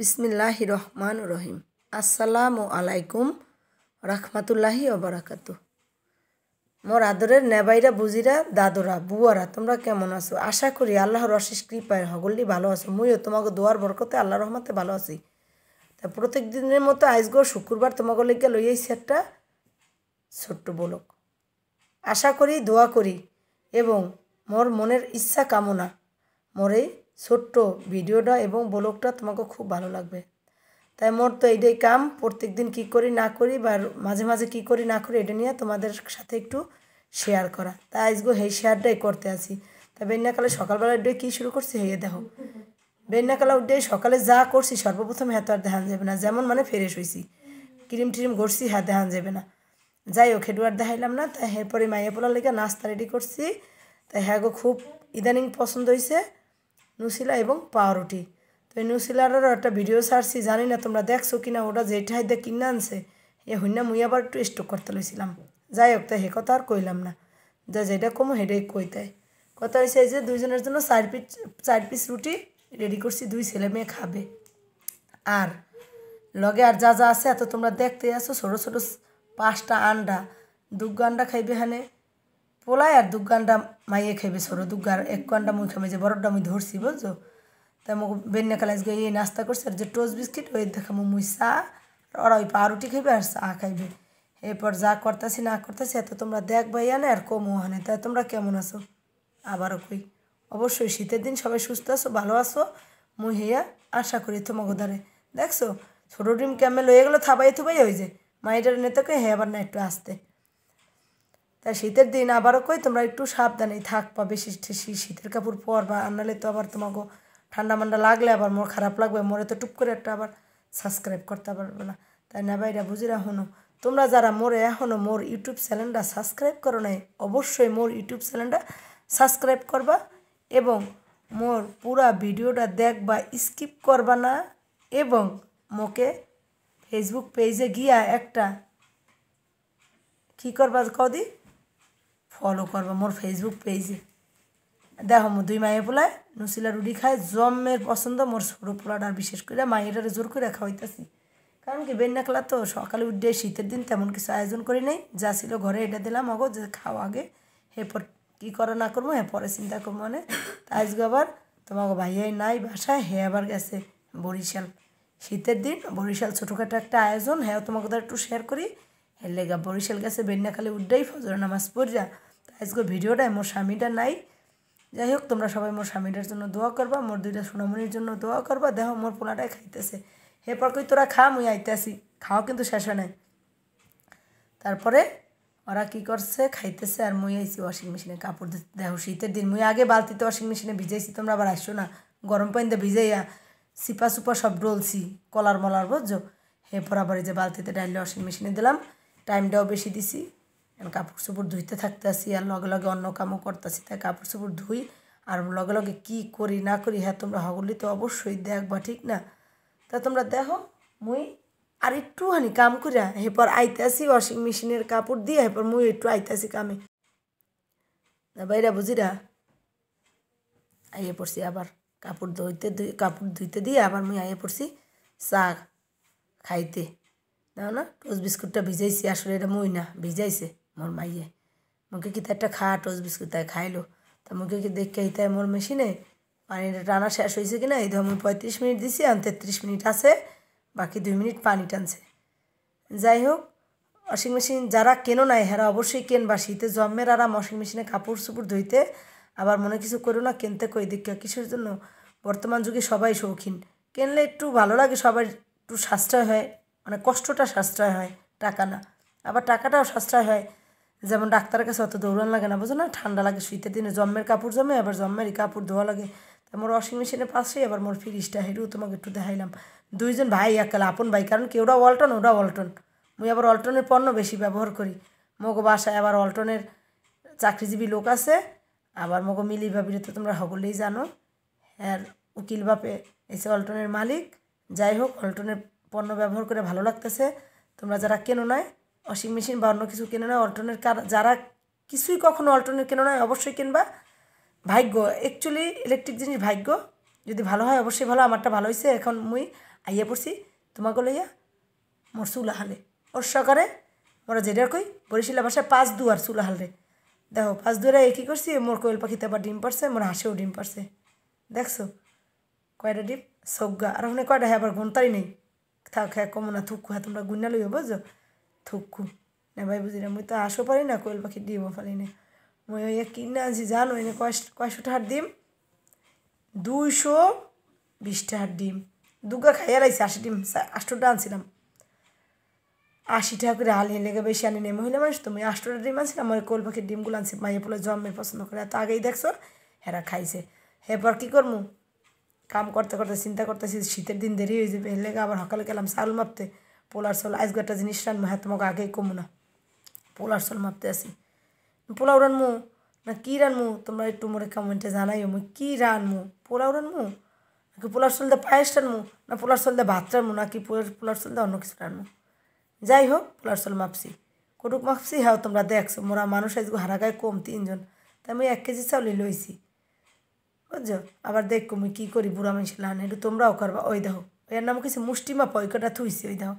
বিসমিল্লাহ রহমান রহিম আসসালামু আলাইকুম রাহমাতুল্লাহি অবরাকাত মোর আদরের নেবাইরা বুজিরা দাদরা বুয়ারা তোমরা কেমন আছো আশা করি আল্লাহর অশেষ কৃপায় হগল্লি ভালো আছো মুইও তোমাকে দোয়ার বরকতে আল্লাহ রহমতে ভালো আছি তা প্রত্যেক দিনের মতো আইসগো শুক্রবার তোমাকে লইয়া লইয়াইছি একটা ছোট্ট বলক আশা করি দোয়া করি এবং মোর মনের ইচ্ছা কামনা মোর এই ছোট্ট ভিডিওটা এবং ব্লগটা তোমাকে খুব ভালো লাগবে তাই মোর তো এইটাই কাম প্রত্যেক দিন কী করি না করি বা মাঝে মাঝে কী করি না করি এটা নিয়ে তোমাদের সাথে একটু শেয়ার করা তাই আজগো এই শেয়ারটাই করতে আসি তা বেন্যাকালে সকালবেলা উঠে কী শুরু করছি হেয়ে দেখো বেন্যাকালা উঠে সকালে যা করছি সর্বপ্রথম হ্যাঁ তো আর দেখান যাবে না যেমন মানে ফ্রেশ হয়েছি ক্রিম ট্রিম করছি হ্যাঁ দেখান যাবে না যাই হোক হেডুয়ার দেখাইলাম না তাই এরপরে মাইয়া পোলা লেগে নাস্তা রেডি করছি তাই হ্যাঁ গো খুব ইদানিং পছন্দ হয়েছে নুসিলা এবং পাউরুটি তো এই নুসিলারও একটা ভিডিও ছাড়ছি জানি না তোমরা দেখছো কিনা ওটা যেইটাই দিয়ে কিনে আনছে এ হইনা মুই আবার একটু স্টক করতে লইছিলাম যাই হোক তাই হে কথা আর কইলাম না যা যেটা কমো সেটাই কই তাই কথা হয়েছে যে দুইজনের জন্য চার পিস চার পিস রুটি রেডি করছি দুই ছেলে মেয়ে খাবে আর লগে আর যা যা আছে এত তোমরা দেখতে আছো ছোটো ছোটো পাঁচটা আন্ডা দুগ্গো আন্ডা খাইবে হানে পোলায় আর দুগানটা মাইয়ে খেবে সরো দুগার এক ঘন্টা মুই খাবে যে বড়টা মুই ধরছি বলছো তাই মো বেন্যা কালাজ গিয়ে এই নাস্তা করছে আর যে টোস্ট বিস্কিট ওই দেখা মুই চা আর ওই রুটি খাইবে আর চা খাইবে এরপর যা করতেছি না করতেছি এত তোমরা দেখবা আনে আর কমও আনে তাই তোমরা কেমন আছো আবারও কই অবশ্যই শীতের দিন সবাই সুস্থ আছো ভালো আছো মুই হেয়া আশা করি তোমাকে ধরে দেখছো ছোটো ডিম ক্যামেল হয়ে গেলো থাবাই থুবাই হয়ে যে মাইটার নেতাকে হ্যাঁ আবার না একটু আসতে তাই শীতের দিন আবারও কই তোমরা একটু সাবধানে থাকবা বেশি শীতের কাপড় পরবা আর নাহলে তো আবার তোমাকে ঠান্ডা মান্ডা লাগলে আবার মোর খারাপ লাগবে মোরে তো টুপ করে একটা আবার সাবস্ক্রাইব করতে পারবে না তাই না বাইরা বুঝিরা হনো তোমরা যারা মোরে এখনও মোর ইউটিউব চ্যানেলটা সাবস্ক্রাইব করো নাই অবশ্যই মোর ইউটিউব চ্যানেলটা সাবস্ক্রাইব করবা এবং মোর পুরা ভিডিওটা দেখবা স্কিপ করবা না এবং মোকে ফেসবুক পেজে গিয়া একটা কী করবা কদি ফলো করবা মোর ফেসবুক পেজে দেখো মো দুই মায়ের পোলায় নুসিলা রুটি খায় জমের পছন্দ মোর সরু পোলাটা বিশেষ করে মায়েটারে জোর করে খাওয়াইতেছি কারণ কি বেন্না খেলা তো সকালে উঠে শীতের দিন তেমন কিছু আয়োজন করি নাই যা ছিল ঘরে এটা দিলাম অগো যে খাওয়া আগে পর কী করো না করবো হ্যাঁ পরে চিন্তা করবো মানে আজকে আবার তোমাকে ভাইয়াই নাই বাসায় হে আবার গেছে বরিশাল শীতের দিন বরিশাল ছোটোখাটো একটা আয়োজন হ্যাঁ তোমাকে তো একটু শেয়ার করি হ্যাঁ লেগা বরিশাল গেছে বেন্যাখালে উড্ডাই ফজর নামাজ পড়িয়া আজকে ভিডিওটায় মোর স্বামীটা নাই যাই হোক তোমরা সবাই মোর স্বামীটার জন্য দোয়া করবা মোর দুইটা সোনামণির জন্য দোয়া করবা দেখো মোর পোলাটাই খাইতেছে পর কই তোরা খা মুই আইতেছি খাও কিন্তু শেষ হয় নাই তারপরে ওরা কি করছে খাইতেছে আর মুই আইছি ওয়াশিং মেশিনে কাপড় ধুতে দেখো শীতের দিন মুই আগে বালতিতে ওয়াশিং মেশিনে ভিজাইছি তোমরা আবার আসছো না গরম পানিতে ভিজাইয়া সিপা সুপা সব ডলছি কলার মলার বোঝো হে আবার যে বালতিতে ডাইলে ওয়াশিং মেশিনে দিলাম টাইমটাও বেশি দিছি কাপড় চোপড় ধুইতে আসি আর লগে লগে অন্য কামও করতেছি তাই কাপড় চোপড় ধুই আর লগে লগে কি করি না করি হ্যাঁ তোমরা হগলি তো অবশ্যই দেখবা ঠিক না তা তোমরা দেখো মুই আর একটুখানি কাম করিয়া এরপর আসি ওয়াশিং মেশিনের কাপড় দিয়ে এরপর মুই একটু আইতাছি কামে বাইরা বুঝিরা আইয়ে পড়ছি আবার কাপড় ধুইতে ধুই কাপড় ধুইতে দিয়ে আবার মুই আইয়ে পড়ছি চা খাইতে না না টোস্ট বিস্কুটটা ভিজাইছি আসলে এটা মই না ভিজাইছে মোর মাইয়ে মুখে তো একটা খা টোস বিস্কুট তাই খাইলো তা মুখে কি দেখে এই তাই মোর মেশিনে পানিটা টানা শেষ হয়েছে কি না এই ধর পঁয়ত্রিশ মিনিট দিছি আর তেত্রিশ মিনিট আছে বাকি দুই মিনিট পানি টানছে যাই হোক ওয়াশিং মেশিন যারা কেনো নাই হেরা অবশ্যই কেনবা শীতে জন্মের আরাম ওয়াশিং মেশিনে কাপড় সুপুর ধুইতে আবার মনে কিছু করো না কেনতে কই দীক্ষা কিসের জন্য বর্তমান যুগে সবাই শৌখিন কেনলে একটু ভালো লাগে সবার একটু সাশ্রয় হয় মানে কষ্টটা সাশ্রয় হয় টাকা না আবার টাকাটাও সাশ্রয় হয় যেমন ডাক্তারের কাছে অত দৌড়ান লাগে না বোঝো না ঠান্ডা লাগে শীতের দিনে জম্মের কাপড় জমে আবার জম্মেরই কাপড় ধোয়া লাগে তা মোর ওয়াশিং মেশিনের পাশেই আবার মোর ফ্রিজটা হেরু তোমাকে একটু দেখাইলাম দুইজন ভাই একাল আপন ভাই কারণ কি ওরা অল্টন ওরা অল্টন মুই আবার অল্টনের পণ্য বেশি ব্যবহার করি মগো বাসায় আবার অল্টনের চাকরিজীবী লোক আছে আবার মগো মিলি ভাবিরে তো তোমরা সকলেই জানো আর উকিল বাপে এসে অল্টনের মালিক যাই হোক অল্টনের পণ্য ব্যবহার করে ভালো লাগতেছে তোমরা যারা কেন নয় ওয়াশিং মেশিন বা অন্য কিছু কেনে না অল্টনের যারা কিছুই কখনো অল্টনের কেনে নয় অবশ্যই কিনবা ভাগ্য অ্যাকচুয়ালি ইলেকট্রিক জিনিস ভাগ্য যদি ভালো হয় অবশ্যই ভালো আমারটা ভালো হয়েছে এখন মুই আইয়া পড়ছি তোমাকে লইয়া মোর চুলাহালে ওর সকারে মোরা যেটার কই বরিশিলা বাসায় পাঁচ দুয়ার চুলাহাল রে দেখো পাঁচ দুয়ারে কী করছি মোর কোয়েল পাখিতে আবার ডিম পারছে মোর হাসেও ডিম পারছে দেখছো কয়টা ডিম সজ্ঞা আর ওখানে কয়টা হ্যাঁ আবার গুনতারি নেই থাক হ্যাঁ কমনা থুক হ্যাঁ তোমরা গুন্না লই বুঝো থুকু ને ભાઈ બધી હું તો આશો પડી ને કોઈલ પાખી દી মই હું એ কিনাছি জানো এনে কয়শো টাকার ডিম দুইশো বিশ টাকার ডিম দুগা খাইয়া রাখছি আশি ডিম আষ্টটা আনছিলাম আশি টাকা করে আলি লেগে বেশি আনি নেই মহিলা মানুষ তো মই আষ্টটা ডিম আনছিলাম আমার কোল পাখির ডিমগুলো আনছি মাইয়া পোলা জন্মের পছন্দ করে তা আগেই দেখছো হেরা খাইছে এরপর কী করমু কাম করতে করতে চিন্তা করতেছি শীতের দিন দেরি হয়ে যাবে এর লেগে আবার সকালে গেলাম চাউল মাপতে পোলার সোল আইস একটা জিনিস রান্না হ্যাঁ তোমাকে আগেই কমু না পোলার সোল মাপতে আসি পোলাও রানমু না কী রানমু তোমরা একটু মোরে কমেন্টে জানাইও মুই কী রানমু পোলাও রানমু নাকি পোলার সোল দা পায়েস রানমু না পোলার সোল দা ভাত রানমু নাকি পোলার সোল দিয়ে অন্য কিছু রানমু যাই হোক পোলার সোল মাপসি কটুক মাপসি হ্যাঁ তোমরা দেখছো মোরা মানুষ আজকে গায়ে কম তিনজন তাই আমি এক কেজি চাউলি লইছি বুঝছো আবার দেখো আমি কী করি বুড়া মানুষ লান একটু তোমরাও করবা ওই দাও এর নাম কিছু মুষ্টিমা পয়কাটা থুইছি ওই দাও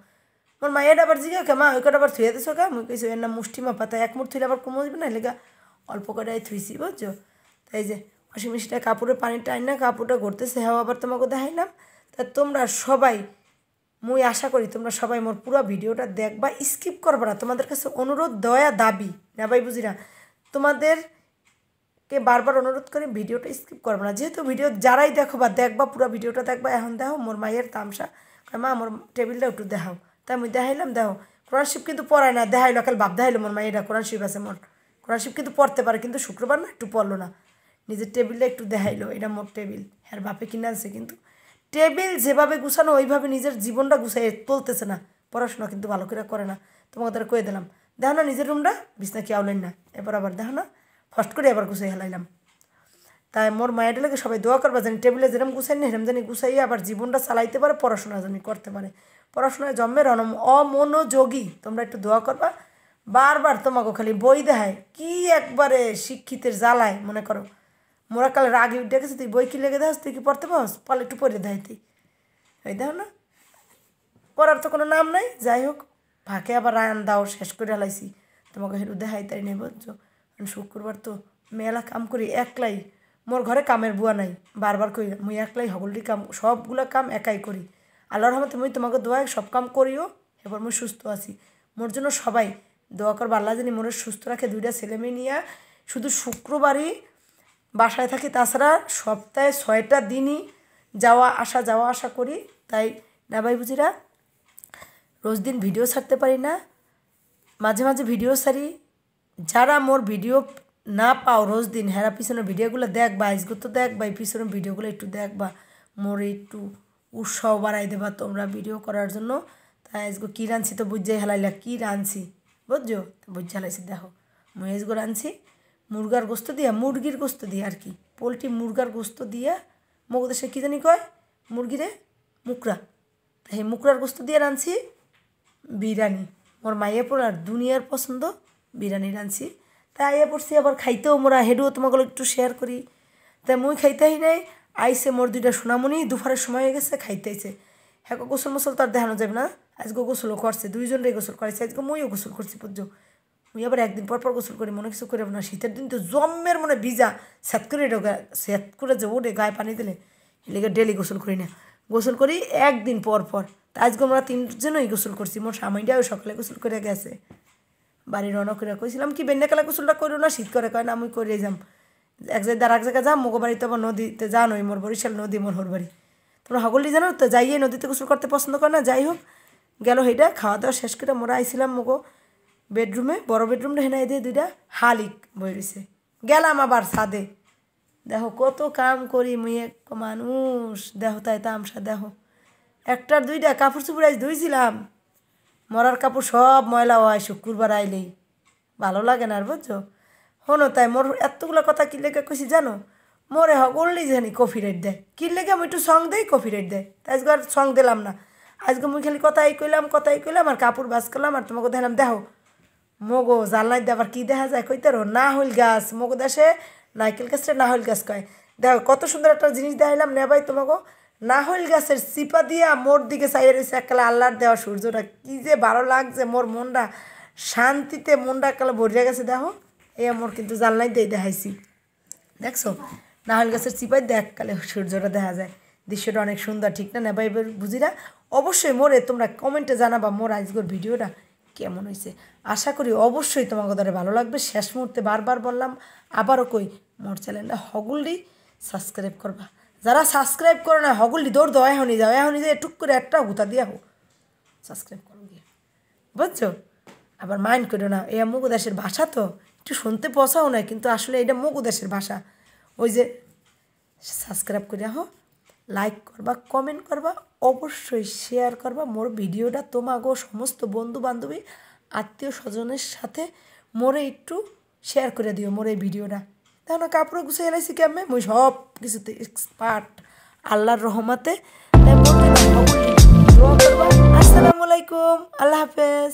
মোর মায়ের আবার জিগা ওকে মা ওই কটা আবার থুয়ে দিস কে মুই কইছো না মুষ্টিমা পাতা এক মুঠ থুইলে আবার কমে যাবে না এলাকা অল্প কটাই থুইছি বুঝছো তাই যে ওয়াশিং মেশিনটা কাপড়ে পানিটা আনি না কাপড়টা ঘুরতেছে হ্যাঁ আবার তোমাকে দেখাইলাম তা তোমরা সবাই মুই আশা করি তোমরা সবাই মোর পুরো ভিডিওটা দেখবা স্কিপ করবা না তোমাদের কাছে অনুরোধ দয়া দাবি না ভাই বুঝি না তোমাদেরকে বারবার অনুরোধ করে ভিডিওটা স্কিপ করবা না যেহেতু ভিডিও যারাই দেখো বা দেখবা পুরো ভিডিওটা দেখবা এখন দেখো মোর মায়ের তামসা মা আমার টেবিলটা একটু দেখাও তাই আমি দেখাইলাম দেখো কোরআন শিব কিন্তু পড়ায় না দেখাইলো কাল বাপ দেখাইলো মোর মা এটা কোরআন শিব আছে মোর কোরআন শিব কিন্তু পড়তে পারে কিন্তু শুক্রবার না একটু পড়লো না নিজের টেবিলটা একটু দেখাইলো এটা মোট টেবিল হ্যাঁ বাপে কিনে আনছে কিন্তু টেবিল যেভাবে গুছানো ওইভাবে নিজের জীবনটা গুছাই তুলতেছে না পড়াশোনা কিন্তু ভালো করে করে না তোমাদের কয়ে দিলাম দেখো না নিজের রুমটা বিছনা কি আউলেন না এবার আবার দেখো না ফার্স্ট করে আবার গুছাই হেলাইলাম তাই মোর মায়ের লাগে সবাই দোয়া করবা জানি টেবিলে যেরম গুছাই নি হেরম জানি গুছাই আবার জীবনটা চালাইতে পারে পড়াশোনা জানি করতে পারে পড়াশোনায় জন্মের অনম অমনোযোগী তোমরা একটু দোয়া করবা বারবার তোমাকে খালি বই দেখায় কি একবারে শিক্ষিতের জ্বালায় মনে করো মোরা কাল রাগে উঠে গেছে তুই বই কি লেগে দেখাস তুই কি পড়তে পাস পালে একটু পড়ে দেয় তুই ওই দেখো না পড়ার তো কোনো নাম নাই যাই হোক ফাঁকে আবার রান দাও শেষ করে হেলাইছি তোমাকে হেরু দেখাই তাই নেই বলছো শুক্রবার তো মেলা কাম করি একলাই মোর ঘরে কামের বুয়া নাই বারবার কই মুই একলাই হগলটি কাম সবগুলা কাম একাই করি আল্লাহর রহমতে মুই তোমাকে দোয়ায় সব কাম করিও এবার মুই সুস্থ আছি মোর জন্য সবাই দোয়া কর আল্লাহ জানি মোরে সুস্থ রাখে দুইটা ছেলে মেয়ে নিয়ে শুধু শুক্রবারই বাসায় থাকি তাছাড়া সপ্তাহে ছয়টা দিনই যাওয়া আসা যাওয়া আসা করি তাই না ভাই বুঝিরা রোজ দিন ভিডিও ছাড়তে পারি না মাঝে মাঝে ভিডিও ছাড়ি যারা মোর ভিডিও না পাও রোজ দিন হেরা হ্যাঁ, পিছনের ভিডিওগুলো দেখবা আজগুলো তো দেখবা এই পিছনের ভিডিওগুলো একটু দেখবা মোর একটু উৎসাহ বাড়াই দেবা তোমরা ভিডিও করার জন্য তাই আজগো কী রাঁধছি তো বুঝাই হেলাইলা কী রাঁধছি বুঝছো বুঝে হেলাইছি দেখো মুই আজগো রাঁধছি মুরগার গোস্ত দিয়া মুরগির গোস্ত দিয়ে আর কি পোলট্রি মুরগার গোস্ত দিয়া মগ দেশে কী জানি কয় মুরগিরে মুকরা তাই মুকরার গোস্ত দিয়ে রাঁধছি বিরিয়ানি মোর মাইয়ের পর আর দুনিয়ার পছন্দ বিরিয়ানি রাঁধছি তাই আইয়া পড়ছি আবার খাইতেও মোরা হেডুও তোমাকে একটু শেয়ার করি তা মুই খাইতেই নাই আইসে মোর দুইটা সোনামনি দুপুরের সময় হয়ে গেছে খাইতেছে হ্যাঁ গোসল মোসল তার দেখানো যাবে না আজকে গোসলও করছে দুইজনরাই গোসল করেছে আজকে মুইও গোসল করছি পুজো মুই আবার একদিন পর পর গোসল করি মনে কিছু করে না শীতের দিন তো জম্মের মনে ভিজা স্যাত করে স্যাত করে যে ওরে গায়ে পানি দিলে এলাকা ডেলি গোসল করি না গোসল করি একদিন পর পর আজকে আমরা তিনজনই গোসল করছি মোর স্বামীটাও সকালে গোসল করে গেছে বাড়ির রওনা করে কইছিলাম কি বেন্যা কালা কুসুলটা করো না শীত করে কয় না আমি করে যাম এক জায়গায় আর এক জায়গায় যাম মোগো বাড়িতে আবার নদীতে নই মোর বরিশাল নদী মোর হোর বাড়ি তোমরা হগলি জানো তো যাইয়ে নদীতে কুসুল করতে পছন্দ করে না যাই হোক গেল সেইটা খাওয়া দাওয়া শেষ করে মোরা আইছিলাম মোগো বেডরুমে বড় বেডরুমটা হেনাই দিয়ে দুইটা হালিক বই রয়েছে গেলাম আবার সাদে দেখো কত কাম করি মুই এক মানুষ দেহ তাই তামসা দেহ একটার দুইটা কাপড় আজ ধুইছিলাম মরার কাপড় সব ময়লা হয় শুক্রবার আইলেই ভালো লাগে না আর বুঝছো হনো তাই মোর এতগুলো কথা কি লেগে কইছি জানো হক ওল্লি জানি কফি রেট দেয় কি লেগে আমি একটু সং দেই কফি রেট দেয় তাই আজকে আর সং দিলাম না আজকে মুই খালি কথাই কইলাম কথাই কইলাম আর কাপড় বাস করলাম আর তোমাকে দেখলাম দেখো মগো জালনায় আবার কী দেখা যায় কইতে রো না হইল গাছ মগো দেশে নাইকেল গাছটা না হইল গাছ কয় দেখো কত সুন্দর একটা জিনিস দেখাইলাম নেবাই তোমাকে নাহল গাছের চিপা দিয়া মোর দিকে চাইয়া রয়েছে কালে আল্লাহর দেওয়া সূর্যটা কী যে ভালো লাগছে মোর মনটা শান্তিতে মনটা কালে ভরিয়া গেছে দেখো এই মোর কিন্তু জানলাই দিয়ে দেখাইছি দেখছো নাহল গাছের দেখ কালে সূর্যটা দেখা যায় দৃশ্যটা অনেক সুন্দর ঠিক না নেবাই এবার বুঝিরা অবশ্যই মোরে তোমরা কমেন্টে জানাবা মোর আজকের ভিডিওটা কেমন হয়েছে আশা করি অবশ্যই তোমাকে দ্বারা ভালো লাগবে শেষ মুহূর্তে বারবার বললাম আবারও কই মোর চ্যানেলটা হগুলি সাবস্ক্রাইব করবা যারা সাবস্ক্রাইব করে না হগুলি দৌড় দয়া হনি যাও এখন যে টুক করে একটা গুতা দিয়ে হো সাবস্ক্রাইব করো গিয়ে বুঝছো আবার মাইন্ড করো না এ মুগু দেশের ভাষা তো একটু শুনতে পছাও না কিন্তু আসলে এটা মুগু দেশের ভাষা ওই যে সাবস্ক্রাইব করে হো লাইক করবা কমেন্ট করবা অবশ্যই শেয়ার করবা মোর ভিডিওটা তোমাগো সমস্ত বন্ধু বান্ধবী আত্মীয় স্বজনের সাথে মোরে একটু শেয়ার করে দিও মোর এই ভিডিওটা তাহলে কাপড় গুছিয়ে এলাইছি কেমনে মুই সব কিছুতে এক্সপার্ট আল্লাহর রহমতে আসসালামু আলাইকুম আল্লাহ হাফেজ